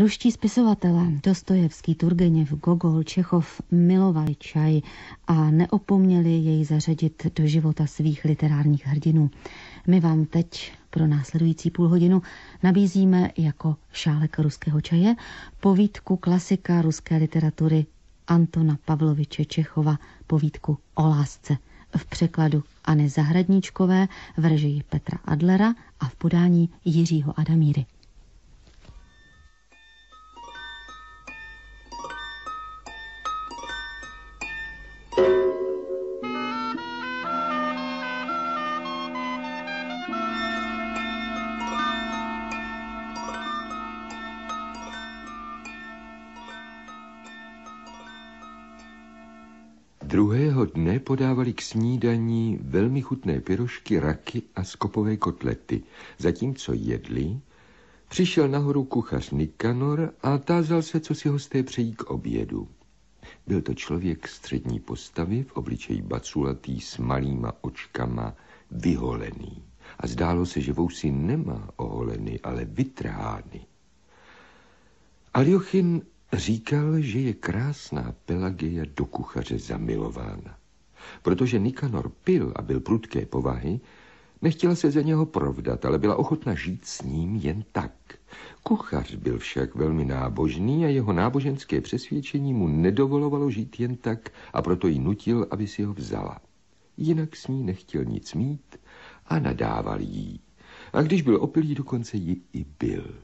Ruští spisovatelé Dostojevský, Turgeněv, Gogol, Čechov milovali čaj a neopomněli jej zařadit do života svých literárních hrdinů. My vám teď pro následující půl hodinu nabízíme jako šálek ruského čaje povídku klasika ruské literatury Antona Pavloviče Čechova povídku o lásce v překladu Anny Zahradníčkové v režii Petra Adlera a v podání Jiřího Adamíry. podávali k snídaní velmi chutné pyrošky, raky a skopové kotlety. Zatímco jedli, přišel nahoru kuchař Nikanor a tázal se, co si hosté přejí k obědu. Byl to člověk střední postavy v obličeji baculatý s malýma očkama, vyholený. A zdálo se, že vousy nemá oholeny, ale vytrhány. Aljochin říkal, že je krásná Pelageja do kuchaře zamilována. Protože Nikanor pil a byl prudké povahy, nechtěla se ze něho provdat, ale byla ochotna žít s ním jen tak. Kuchař byl však velmi nábožný a jeho náboženské přesvědčení mu nedovolovalo žít jen tak a proto ji nutil, aby si ho vzala. Jinak s ní nechtěl nic mít a nadával jí. A když byl opilý, dokonce ji i byl.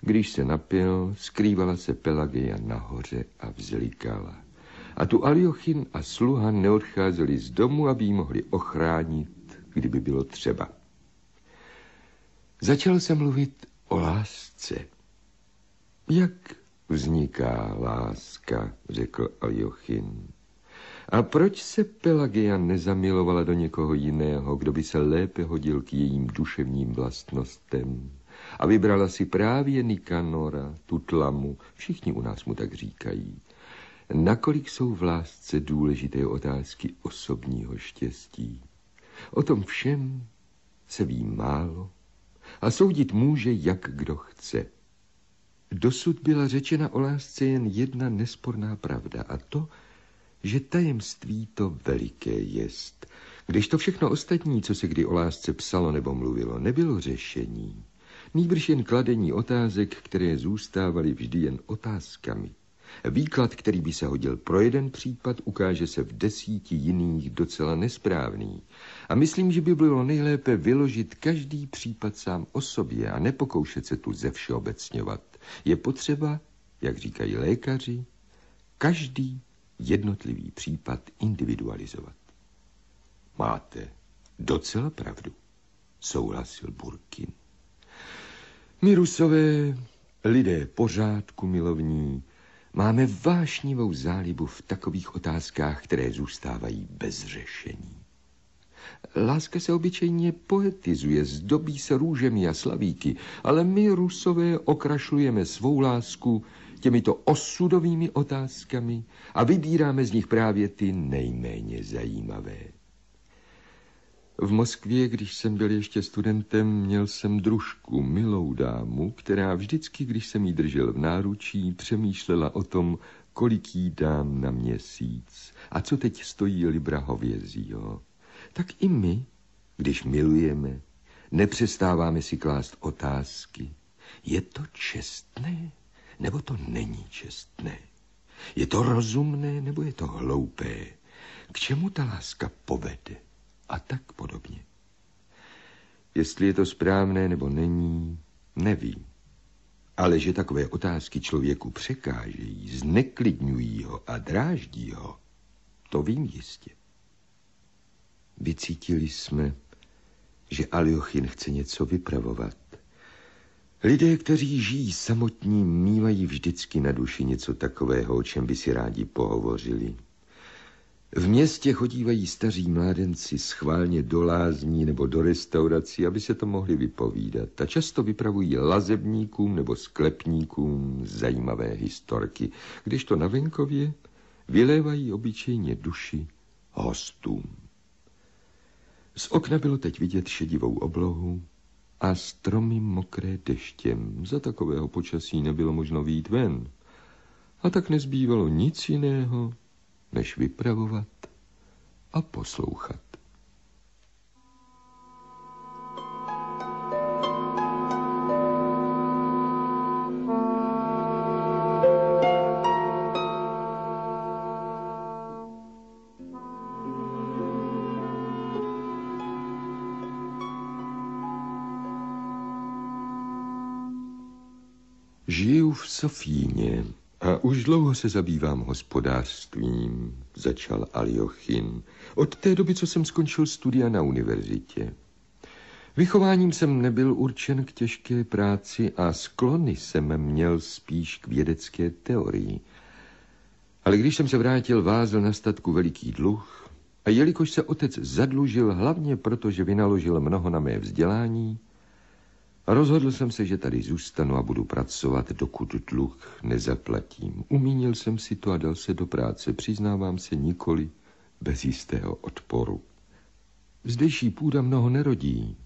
Když se napil, skrývala se Pelagia nahoře a vzlikala a tu Aliochin a sluha neodcházeli z domu, aby ji mohli ochránit, kdyby bylo třeba. Začal jsem mluvit o lásce. Jak vzniká láska, řekl Aliochin. A proč se Pelagia nezamilovala do někoho jiného, kdo by se lépe hodil k jejím duševním vlastnostem? A vybrala si právě Nikanora, tu tlamu, všichni u nás mu tak říkají. Nakolik jsou v lásce důležité otázky osobního štěstí? O tom všem se ví málo a soudit může, jak kdo chce. Dosud byla řečena o lásce jen jedna nesporná pravda a to, že tajemství to veliké jest. Když to všechno ostatní, co se kdy o lásce psalo nebo mluvilo, nebylo řešení, nýbrž jen kladení otázek, které zůstávaly vždy jen otázkami. Výklad, který by se hodil pro jeden případ, ukáže se v desíti jiných docela nesprávný. A myslím, že by bylo nejlépe vyložit každý případ sám o sobě a nepokoušet se tu ze všeobecňovat. Je potřeba, jak říkají lékaři, každý jednotlivý případ individualizovat. Máte docela pravdu, souhlasil Burkin. My rusové, lidé pořádku milovní, Máme vášnivou zálibu v takových otázkách, které zůstávají bez řešení. Láska se obyčejně poetizuje, zdobí se růžemi a slavíky, ale my, rusové, okrašlujeme svou lásku těmito osudovými otázkami a vybíráme z nich právě ty nejméně zajímavé. V Moskvě, když jsem byl ještě studentem, měl jsem družku, milou dámu, která vždycky, když jsem jí držel v náručí, přemýšlela o tom, kolik jí dám na měsíc a co teď stojí libra hovězího. Tak i my, když milujeme, nepřestáváme si klást otázky. Je to čestné, nebo to není čestné? Je to rozumné, nebo je to hloupé? K čemu ta láska povede? a tak podobně. Jestli je to správné nebo není, neví. Ale že takové otázky člověku překážejí, zneklidňují ho a dráždí ho, to vím jistě. Vycítili jsme, že Aliochin chce něco vypravovat. Lidé, kteří žijí samotní, mívají vždycky na duši něco takového, o čem by si rádi pohovořili. V městě chodívají staří mládenci schválně do lázní nebo do restaurací, aby se to mohli vypovídat. A často vypravují lazebníkům nebo sklepníkům zajímavé historky, když to na venkově vylévají obyčejně duši hostům. Z okna bylo teď vidět šedivou oblohu a stromy mokré deštěm. Za takového počasí nebylo možno výjít ven. A tak nezbývalo nic jiného, než vypravovat a poslouchat. Žiju v Sofíně, už dlouho se zabývám hospodářstvím, začal Aliochin. Od té doby, co jsem skončil studia na univerzitě. Vychováním jsem nebyl určen k těžké práci a sklony jsem měl spíš k vědecké teorii. Ale když jsem se vrátil, vázl na statku veliký dluh a jelikož se otec zadlužil hlavně proto, že vynaložil mnoho na mé vzdělání, Rozhodl jsem se, že tady zůstanu a budu pracovat, dokud dluh nezaplatím. Umínil jsem si to a dal se do práce, přiznávám se nikoli bez jistého odporu. Zdejší půda mnoho nerodí.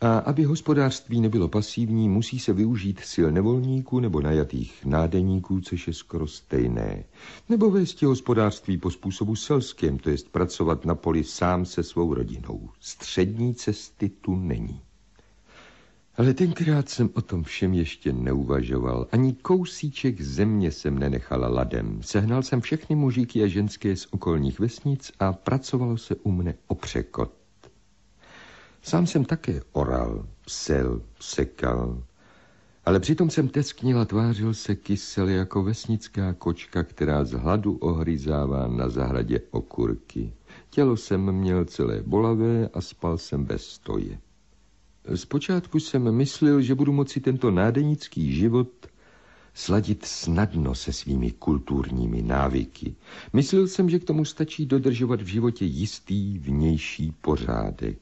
A aby hospodářství nebylo pasivní, musí se využít sil nevolníků nebo najatých nádeníků, což je skoro stejné. Nebo vést hospodářství po způsobu selském, to jest pracovat na poli sám se svou rodinou. Střední cesty tu není. Ale tenkrát jsem o tom všem ještě neuvažoval. Ani kousíček země jsem nenechala ladem. Sehnal jsem všechny mužíky a ženské z okolních vesnic a pracovalo se u mne o překot. Sám jsem také oral, psel, sekal, ale přitom jsem tesknil a tvářil se kysel jako vesnická kočka, která z hladu ohryzává na zahradě okurky. Tělo jsem měl celé bolavé a spal jsem bez stoje. Zpočátku jsem myslel, že budu moci tento nádenický život sladit snadno se svými kulturními návyky. Myslel jsem, že k tomu stačí dodržovat v životě jistý vnější pořádek.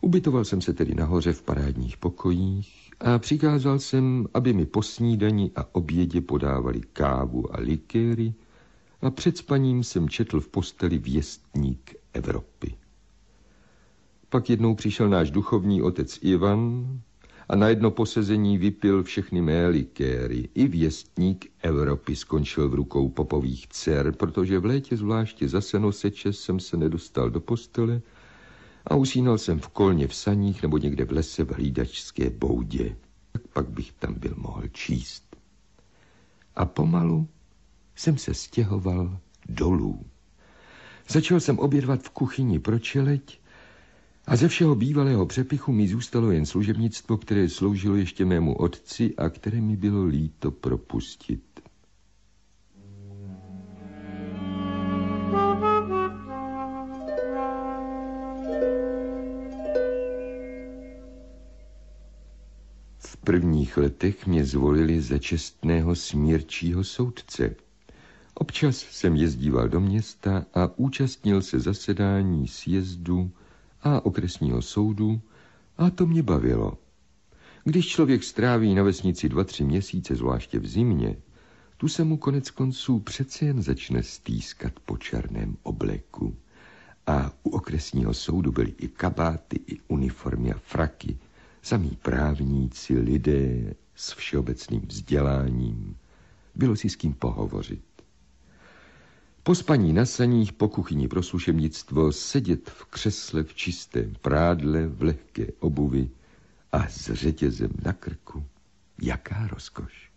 Ubytoval jsem se tedy nahoře v parádních pokojích a přikázal jsem, aby mi po snídani a obědě podávali kávu a likéry a před spaním jsem četl v posteli věstník Evropy. Pak jednou přišel náš duchovní otec Ivan a na jedno posezení vypil všechny mé likéry. I věstník Evropy skončil v rukou popových dcer, protože v létě zvláště za senoseče jsem se nedostal do postele a usínal jsem v kolně v saních nebo někde v lese v hlídačské boudě. Tak pak bych tam byl mohl číst. A pomalu jsem se stěhoval dolů. Začal jsem obědvat v kuchyni pro čeleť a ze všeho bývalého přepichu mi zůstalo jen služebnictvo, které sloužilo ještě mému otci a které mi bylo líto propustit. V prvních letech mě zvolili za čestného smírčího soudce. Občas jsem jezdíval do města a účastnil se zasedání sjezdu a okresního soudu a to mě bavilo. Když člověk stráví na vesnici dva, tři měsíce, zvláště v zimě, tu se mu konec konců přece jen začne stýskat po černém obleku. A u okresního soudu byly i kabáty, i uniformy a fraky, samí právníci, lidé s všeobecným vzděláním. Bylo si s kým pohovořit. Po spaní na saních po kuchyni pro slušebnictvo, sedět v křesle v čistém prádle, v lehké obuvi a s řetězem na krku. Jaká rozkoš.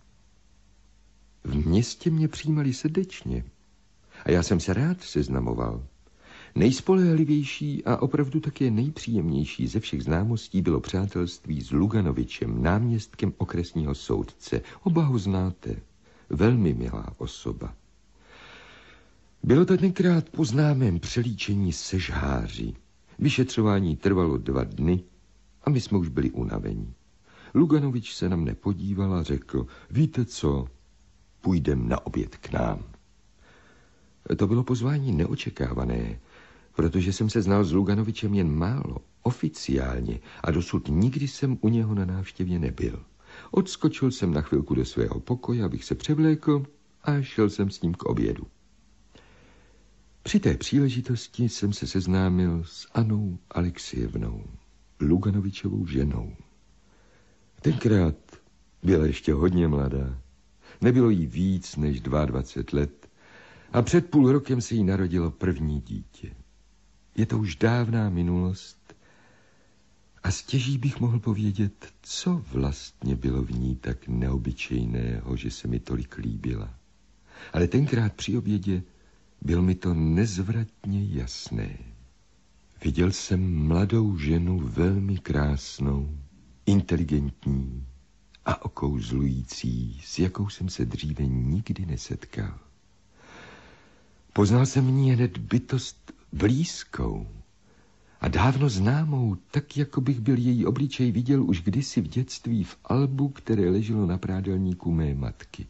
V městě mě přijímali srdečně a já jsem se rád seznamoval. Nejspolehlivější a opravdu také nejpříjemnější ze všech známostí bylo přátelství s Luganovičem, náměstkem okresního soudce. Oba ho znáte. Velmi milá osoba. Bylo to tenkrát po známém přelíčení sežháří. Vyšetřování trvalo dva dny a my jsme už byli unavení. Luganovič se nám nepodíval a řekl, víte co, půjdem na oběd k nám. To bylo pozvání neočekávané, protože jsem se znal s Luganovičem jen málo, oficiálně a dosud nikdy jsem u něho na návštěvě nebyl. Odskočil jsem na chvilku do svého pokoje, abych se převlékl a šel jsem s ním k obědu. Při té příležitosti jsem se seznámil s Anou Alexievnou, Luganovičovou ženou. Tenkrát byla ještě hodně mladá. Nebylo jí víc než 22 let a před půl rokem se jí narodilo první dítě. Je to už dávná minulost a stěží bych mohl povědět, co vlastně bylo v ní tak neobyčejného, že se mi tolik líbila. Ale tenkrát při obědě byl mi to nezvratně jasné. Viděl jsem mladou ženu velmi krásnou, inteligentní a okouzlující, s jakou jsem se dříve nikdy nesetkal. Poznal jsem v ní hned bytost blízkou a dávno známou, tak jako bych byl její obličej viděl už kdysi v dětství v albu, které leželo na prádelníku mé matky.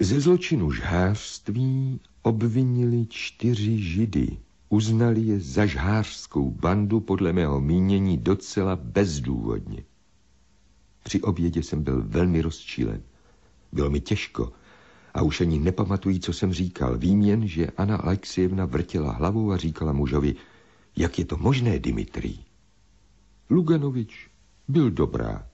Ze zločinu žhářství obvinili čtyři židy. Uznali je za žhářskou bandu podle mého mínění docela bezdůvodně. Při obědě jsem byl velmi rozčílen. Bylo mi těžko a už ani nepamatuji, co jsem říkal. Vím jen, že Anna Alexievna vrtěla hlavou a říkala mužovi, jak je to možné, Dimitrij. Luganovič byl dobrá.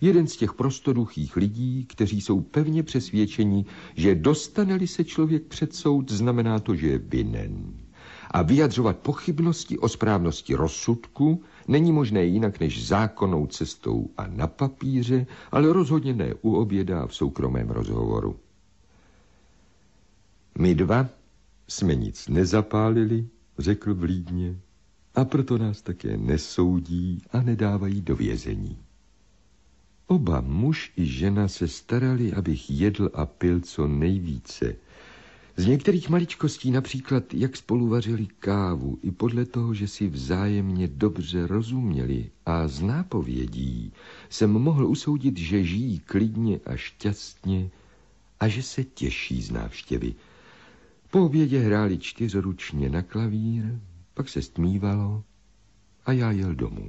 Jeden z těch prostoduchých lidí, kteří jsou pevně přesvědčeni, že dostaneli se člověk před soud, znamená to, že je vinen. A vyjadřovat pochybnosti o správnosti rozsudku není možné jinak než zákonnou cestou a na papíře, ale rozhodně ne u oběda a v soukromém rozhovoru. My dva jsme nic nezapálili, řekl vlídně, a proto nás také nesoudí a nedávají do vězení. Oba muž i žena se starali, abych jedl a pil co nejvíce. Z některých maličkostí například, jak spolu vařili kávu, i podle toho, že si vzájemně dobře rozuměli a z nápovědí jsem mohl usoudit, že žijí klidně a šťastně a že se těší z návštěvy. Po obědě hráli čtyřručně na klavír, pak se stmívalo a já jel domů.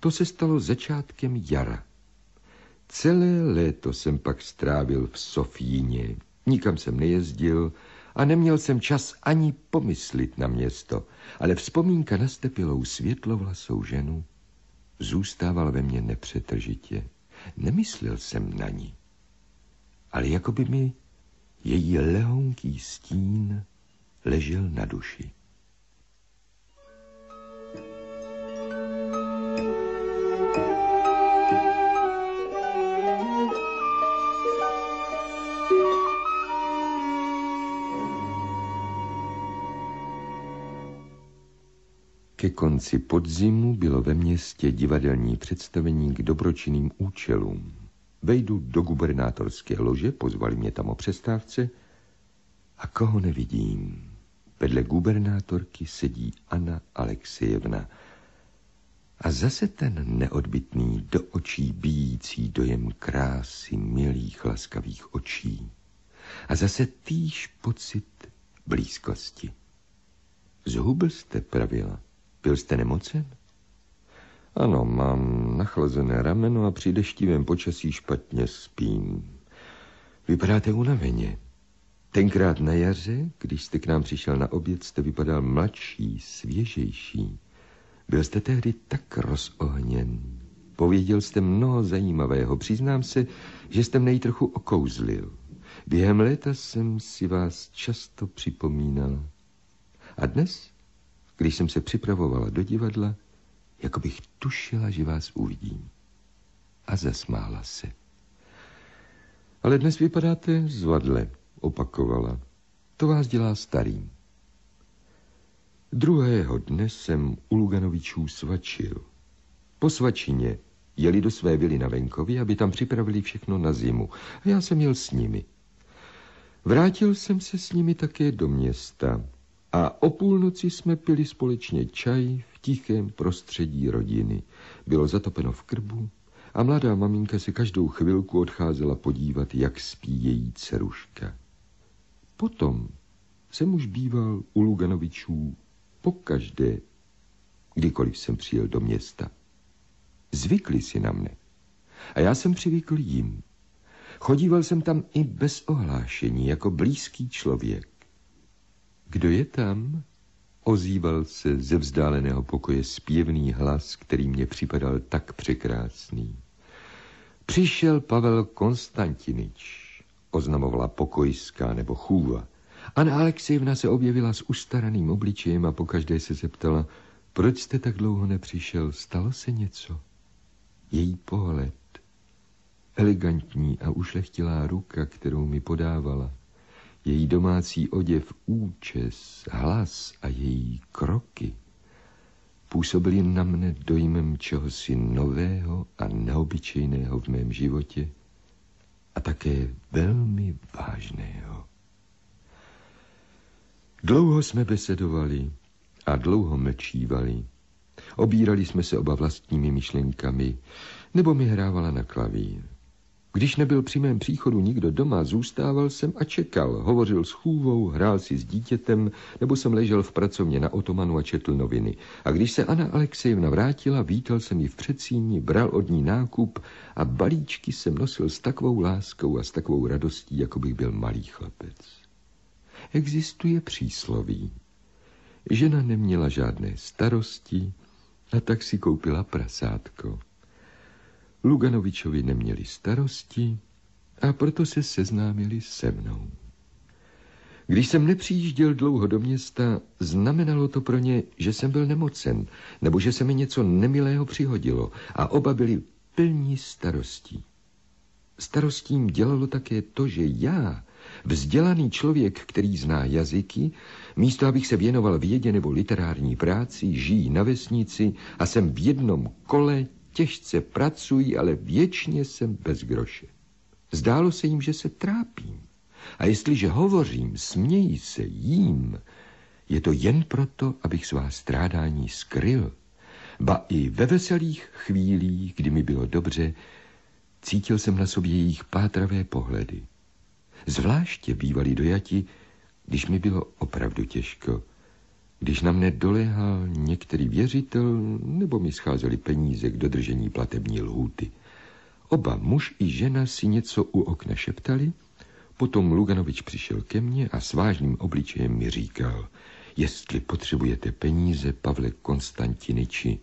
To se stalo začátkem jara. Celé léto jsem pak strávil v Sofíně. Nikam jsem nejezdil a neměl jsem čas ani pomyslit na město, ale vzpomínka na stepilou světlovlasou ženu zůstávala ve mně nepřetržitě. Nemyslel jsem na ní, ale jako by mi její lehonký stín ležel na duši. Ke konci podzimu bylo ve městě divadelní představení k dobročinným účelům. Vejdu do gubernátorské lože, pozvali mě tam o přestávce a koho nevidím. Vedle gubernátorky sedí Anna Alexejevna a zase ten neodbitný do očí bíjící dojem krásy milých laskavých očí a zase týž pocit blízkosti. Zhubl jste pravila. Byl jste nemocen? Ano, mám nachlazené rameno a při deštivém počasí špatně spím. Vypadáte unaveně. Tenkrát na jaře, když jste k nám přišel na oběd, jste vypadal mladší, svěžejší. Byl jste tehdy tak rozohněn. Pověděl jste mnoho zajímavého. Přiznám se, že jste mne trochu okouzlil. Během léta jsem si vás často připomínal. A dnes když jsem se připravovala do divadla, jako bych tušila, že vás uvidím. A zasmála se. Ale dnes vypadáte zvadle, opakovala. To vás dělá starým. Druhého dne jsem u Luganovičů svačil. Po svačině jeli do své vily na venkově, aby tam připravili všechno na zimu. A já jsem jel s nimi. Vrátil jsem se s nimi také do města. A o půlnoci jsme pili společně čaj v tichém prostředí rodiny. Bylo zatopeno v krbu a mladá maminka se každou chvilku odcházela podívat, jak spí její dceruška. Potom jsem už býval u Luganovičů pokaždé, kdykoliv jsem přijel do města. Zvykli si na mne. A já jsem přivykl jim. Chodíval jsem tam i bez ohlášení, jako blízký člověk. Kdo je tam? Ozýval se ze vzdáleného pokoje zpěvný hlas, který mě připadal tak překrásný. Přišel Pavel Konstantinič, oznamovala pokojská nebo chůva. Anna Alexejevna se objevila s ustaraným obličejem a pokaždé se zeptala, proč jste tak dlouho nepřišel, stalo se něco? Její pohled, elegantní a ušlechtilá ruka, kterou mi podávala, její domácí oděv, účes, hlas a její kroky působily na mne dojmem čehosi nového a neobyčejného v mém životě a také velmi vážného. Dlouho jsme besedovali a dlouho mlčívali. Obírali jsme se oba vlastními myšlenkami, nebo mi hrávala na klavír. Když nebyl při mém příchodu nikdo doma, zůstával jsem a čekal. Hovořil s chůvou, hrál si s dítětem, nebo jsem ležel v pracovně na otomanu a četl noviny. A když se Anna Alexejevna vrátila, vítal jsem ji v předsíni, bral od ní nákup a balíčky jsem nosil s takovou láskou a s takovou radostí, jako bych byl malý chlapec. Existuje přísloví. Žena neměla žádné starosti a tak si koupila prasátko. Luganovičovi neměli starosti a proto se seznámili se mnou. Když jsem nepřijížděl dlouho do města, znamenalo to pro ně, že jsem byl nemocen nebo že se mi něco nemilého přihodilo a oba byli plní starostí. Starostím dělalo také to, že já, vzdělaný člověk, který zná jazyky, místo abych se věnoval vědě nebo literární práci, žijí na vesnici a jsem v jednom kole těžce pracuji, ale věčně jsem bez groše. Zdálo se jim, že se trápím. A jestliže hovořím, smějí se, jím, je to jen proto, abych svá strádání skryl. Ba i ve veselých chvílích, kdy mi bylo dobře, cítil jsem na sobě jejich pátravé pohledy. Zvláště bývali dojati, když mi bylo opravdu těžko. Když na mne dolehal některý věřitel, nebo mi scházely peníze k dodržení platební lhůty. Oba muž i žena si něco u okna šeptali, potom Luganovič přišel ke mně a s vážným obličejem mi říkal, jestli potřebujete peníze, Pavle Konstantiniči,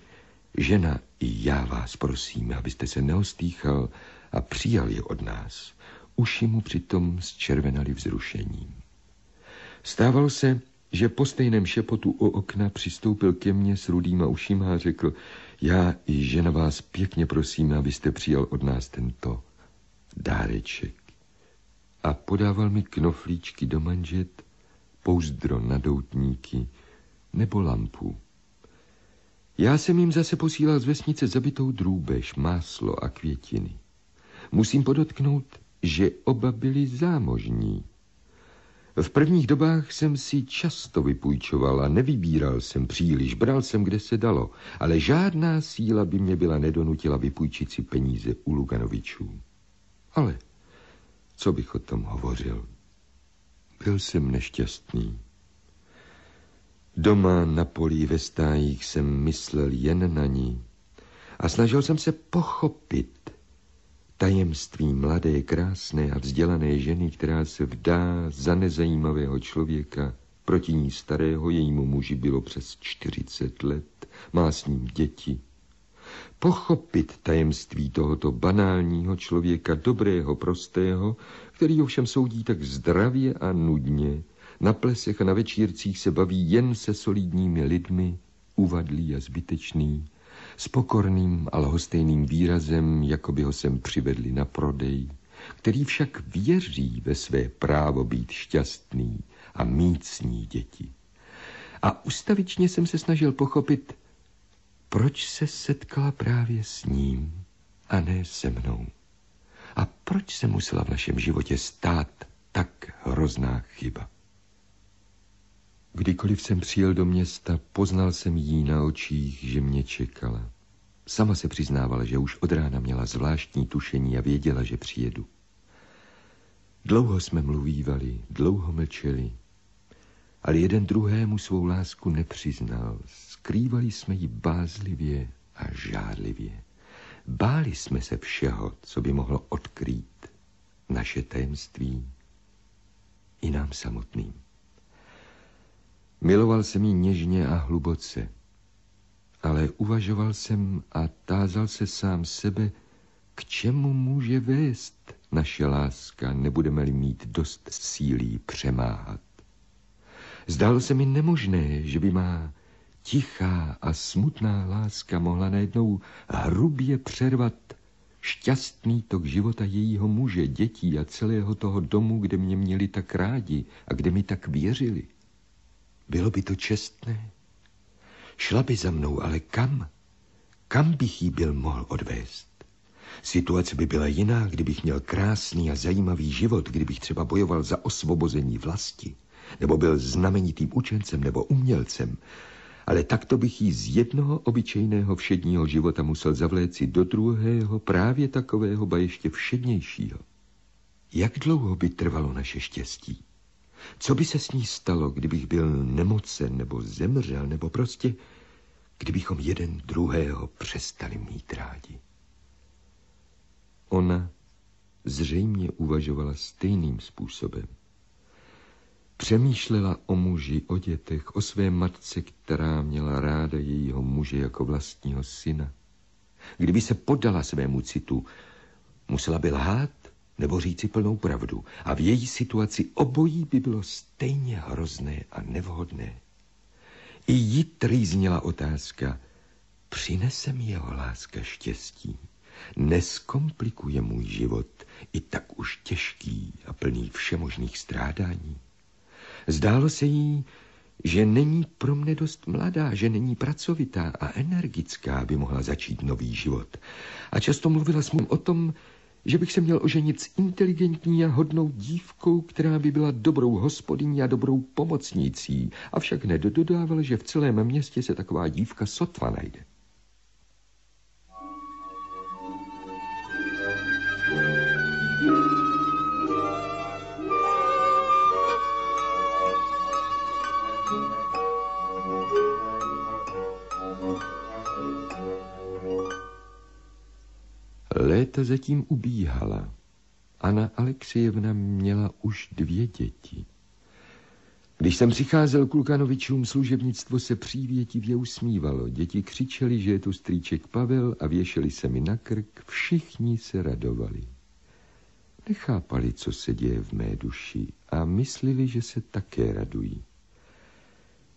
žena i já vás prosím, abyste se neostýchal a přijal je od nás. Uši mu přitom zčervenali vzrušením. Stával se, že po stejném šepotu o okna přistoupil ke mně s rudýma ušima a řekl, já i žena vás pěkně prosím, abyste přijal od nás tento dáreček. A podával mi knoflíčky do manžet, pouzdro na doutníky nebo lampu. Já jsem jim zase posílal z vesnice zabitou drůbež, máslo a květiny. Musím podotknout, že oba byli zámožní. V prvních dobách jsem si často vypůjčoval a nevybíral jsem příliš, bral jsem, kde se dalo, ale žádná síla by mě byla nedonutila vypůjčit si peníze u Luganovičů. Ale co bych o tom hovořil? Byl jsem nešťastný. Doma na polí ve stájích jsem myslel jen na ní a snažil jsem se pochopit, tajemství mladé, krásné a vzdělané ženy, která se vdá za nezajímavého člověka. Proti ní starého jejímu muži bylo přes 40 let, má s ním děti. Pochopit tajemství tohoto banálního člověka, dobrého, prostého, který ovšem soudí tak zdravě a nudně, na plesech a na večírcích se baví jen se solidními lidmi, uvadlý a zbytečný, s pokorným a lhostejným výrazem, jako by ho sem přivedli na prodej, který však věří ve své právo být šťastný a mít ní děti. A ustavičně jsem se snažil pochopit, proč se setkala právě s ním a ne se mnou. A proč se musela v našem životě stát tak hrozná chyba. Kdykoliv jsem přijel do města, poznal jsem jí na očích, že mě čekala. Sama se přiznávala, že už od rána měla zvláštní tušení a věděla, že přijedu. Dlouho jsme mluvívali, dlouho mlčeli, ale jeden druhému svou lásku nepřiznal. Skrývali jsme ji bázlivě a žádlivě. Báli jsme se všeho, co by mohlo odkrýt naše tajemství i nám samotným. Miloval jsem ji něžně a hluboce, ale uvažoval jsem a tázal se sám sebe, k čemu může vést naše láska, nebudeme-li mít dost sílí přemáhat. Zdálo se mi nemožné, že by má tichá a smutná láska mohla najednou hrubě přervat šťastný tok života jejího muže, dětí a celého toho domu, kde mě měli tak rádi a kde mi tak věřili. Bylo by to čestné. Šla by za mnou, ale kam? Kam bych jí byl mohl odvést? Situace by byla jiná, kdybych měl krásný a zajímavý život, kdybych třeba bojoval za osvobození vlasti, nebo byl znamenitým učencem nebo umělcem. Ale takto bych jí z jednoho obyčejného všedního života musel zavléci do druhého, právě takového, ba ještě všednějšího. Jak dlouho by trvalo naše štěstí? Co by se s ní stalo, kdybych byl nemocen nebo zemřel, nebo prostě, kdybychom jeden druhého přestali mít rádi? Ona zřejmě uvažovala stejným způsobem. Přemýšlela o muži, o dětech, o své matce, která měla ráda jejího muže jako vlastního syna. Kdyby se podala svému citu, musela by lhát, nebo říci plnou pravdu. A v její situaci obojí by bylo stejně hrozné a nevhodné. I jí trýznila otázka, přinese mi jeho láska štěstí, neskomplikuje můj život, i tak už těžký a plný všemožných strádání. Zdálo se jí, že není pro mne dost mladá, že není pracovitá a energická, aby mohla začít nový život. A často mluvila s mým o tom, že bych se měl oženit s inteligentní a hodnou dívkou, která by byla dobrou hospodyní a dobrou pomocnicí, avšak nedododával, že v celém městě se taková dívka sotva najde. léta zatím ubíhala. Anna Alexievna měla už dvě děti. Když jsem přicházel k Lukanovičům, služebnictvo se přívětivě usmívalo. Děti křičeli, že je tu strýček Pavel a věšeli se mi na krk. Všichni se radovali. Nechápali, co se děje v mé duši a myslili, že se také radují.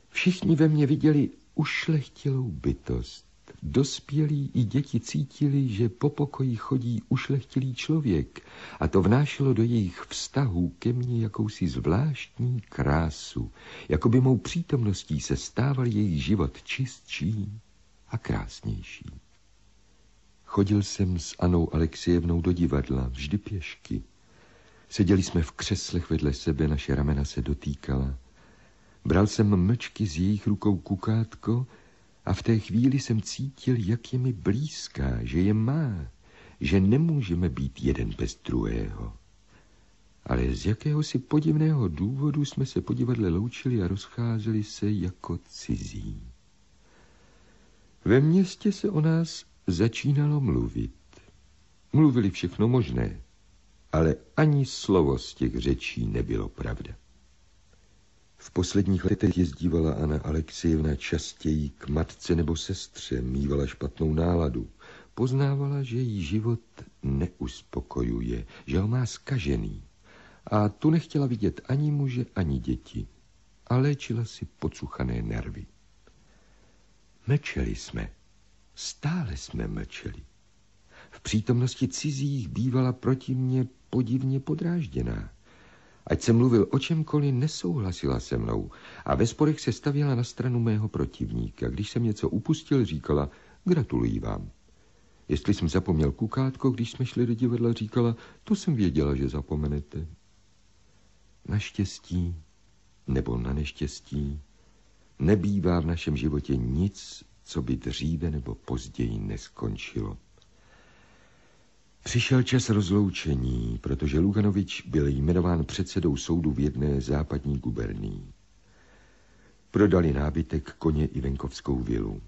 Všichni ve mně viděli ušlechtilou bytost, dospělí i děti cítili, že po pokoji chodí ušlechtilý člověk a to vnášelo do jejich vztahů ke mně jakousi zvláštní krásu, jako by mou přítomností se stával jejich život čistší a krásnější. Chodil jsem s Anou Alexievnou do divadla, vždy pěšky. Seděli jsme v křeslech vedle sebe, naše ramena se dotýkala. Bral jsem mlčky z jejich rukou kukátko a v té chvíli jsem cítil, jak je mi blízká, že je má, že nemůžeme být jeden bez druhého. Ale z jakéhosi podivného důvodu jsme se podivadle loučili a rozcházeli se jako cizí. Ve městě se o nás začínalo mluvit. Mluvili všechno možné, ale ani slovo z těch řečí nebylo pravda. V posledních letech jezdívala Anna Alexievna častěji k matce nebo sestře, mývala špatnou náladu. Poznávala, že jí život neuspokojuje, že ho má skažený. A tu nechtěla vidět ani muže, ani děti. A léčila si pocuchané nervy. Mlčeli jsme. Stále jsme mlčeli. V přítomnosti cizích bývala proti mně podivně podrážděná. Ať jsem mluvil o čemkoliv, nesouhlasila se mnou a ve sporech se stavěla na stranu mého protivníka. Když jsem něco upustil, říkala, gratuluji vám. Jestli jsem zapomněl kukátko, když jsme šli do divadla, říkala, to jsem věděla, že zapomenete. Naštěstí nebo na neštěstí nebývá v našem životě nic, co by dříve nebo později neskončilo. Přišel čas rozloučení, protože Luganovič byl jmenován předsedou soudu v jedné západní guberní. Prodali nábytek, koně i venkovskou vilu.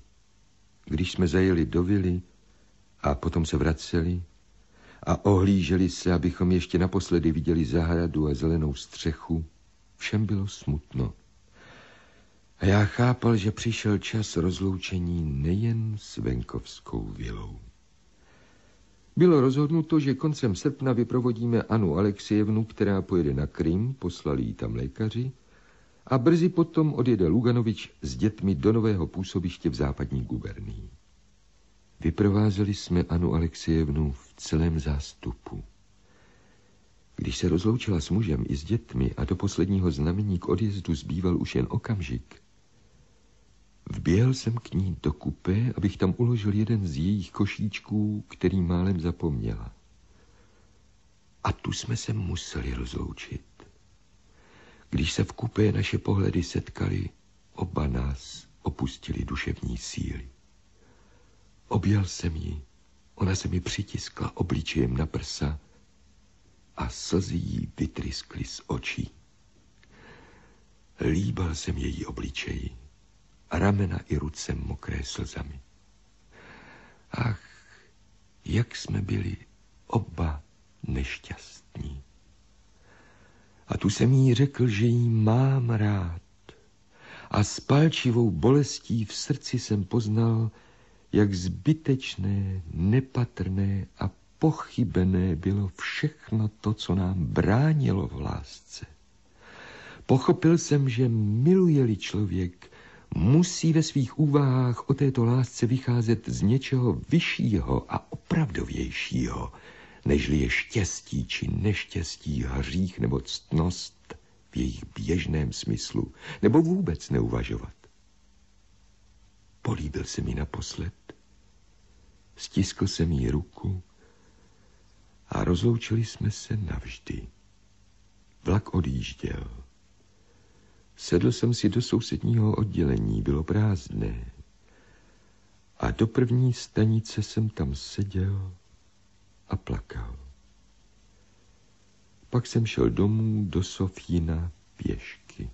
Když jsme zajeli do vily a potom se vraceli a ohlíželi se, abychom ještě naposledy viděli zahradu a zelenou střechu, všem bylo smutno. A já chápal, že přišel čas rozloučení nejen s venkovskou vilou. Bylo rozhodnuto, že koncem srpna vyprovodíme Anu Alexievnu, která pojede na Krym, poslali ji tam lékaři, a brzy potom odjede Luganovič s dětmi do nového působiště v západní gubernii. Vyprovázeli jsme Anu Alexievnu v celém zástupu. Když se rozloučila s mužem i s dětmi a do posledního znamení k odjezdu zbýval už jen okamžik, Vběhl jsem k ní do kupé, abych tam uložil jeden z jejich košíčků, který málem zapomněla. A tu jsme se museli rozloučit. Když se v kupé naše pohledy setkali, oba nás opustili duševní síly. Objal jsem ji, ona se mi přitiskla obličejem na prsa a slzy jí vytryskly z očí. Líbal jsem její obličeji a ramena i ruce mokré slzami. Ach, jak jsme byli oba nešťastní. A tu jsem jí řekl, že jí mám rád. A s palčivou bolestí v srdci jsem poznal, jak zbytečné, nepatrné a pochybené bylo všechno to, co nám bránilo v lásce. Pochopil jsem, že miluje-li člověk, musí ve svých úvahách o této lásce vycházet z něčeho vyššího a opravdovějšího, nežli je štěstí či neštěstí, hřích nebo ctnost v jejich běžném smyslu, nebo vůbec neuvažovat. Políbil se mi naposled, stiskl jsem jí ruku a rozloučili jsme se navždy. Vlak odjížděl. Sedl jsem si do sousedního oddělení, bylo prázdné. A do první stanice jsem tam seděl a plakal. Pak jsem šel domů do Sofína pěšky.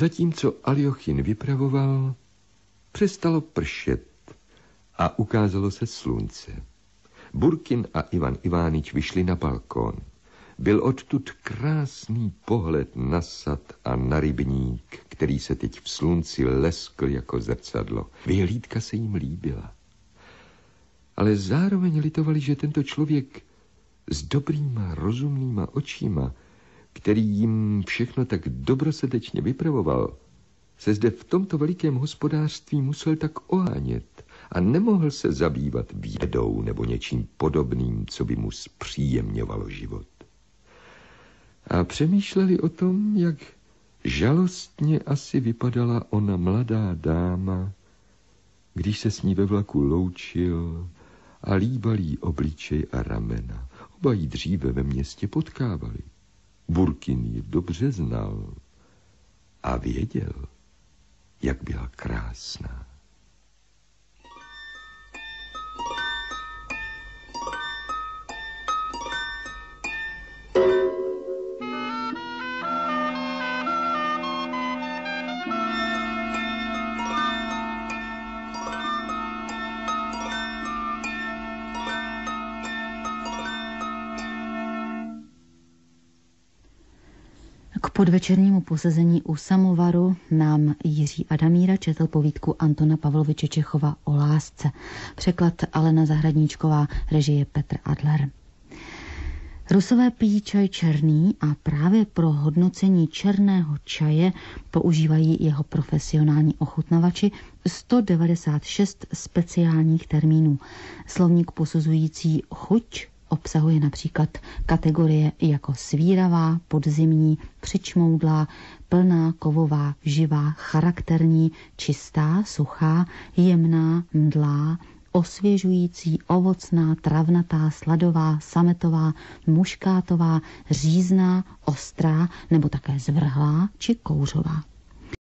Zatímco Aliochin vypravoval, přestalo pršet a ukázalo se slunce. Burkin a Ivan Ivánič vyšli na balkón. Byl odtud krásný pohled na sad a na rybník, který se teď v slunci leskl jako zrcadlo. Vyhlídka se jim líbila. Ale zároveň litovali, že tento člověk s dobrýma, rozumnýma očima který jim všechno tak dobrosrdečně vypravoval, se zde v tomto velikém hospodářství musel tak ohánět a nemohl se zabývat vědou nebo něčím podobným, co by mu zpříjemňovalo život. A přemýšleli o tom, jak žalostně asi vypadala ona mladá dáma, když se s ní ve vlaku loučil a líbal jí obličej a ramena. Oba jí dříve ve městě potkávali. Burkin ji dobře znal a věděl, jak byla krásná. podvečernímu posezení u samovaru nám Jiří Adamíra četl povídku Antona Pavloviče Čechova o lásce. Překlad Alena Zahradníčková, režie Petr Adler. Rusové pijí čaj černý a právě pro hodnocení černého čaje používají jeho profesionální ochutnavači 196 speciálních termínů. Slovník posuzující chuť, Obsahuje například kategorie jako svíravá, podzimní, přičmoudlá, plná, kovová, živá, charakterní, čistá, suchá, jemná, mdlá, osvěžující, ovocná, travnatá, sladová, sametová, muškátová, řízná, ostrá nebo také zvrhlá či kouřová.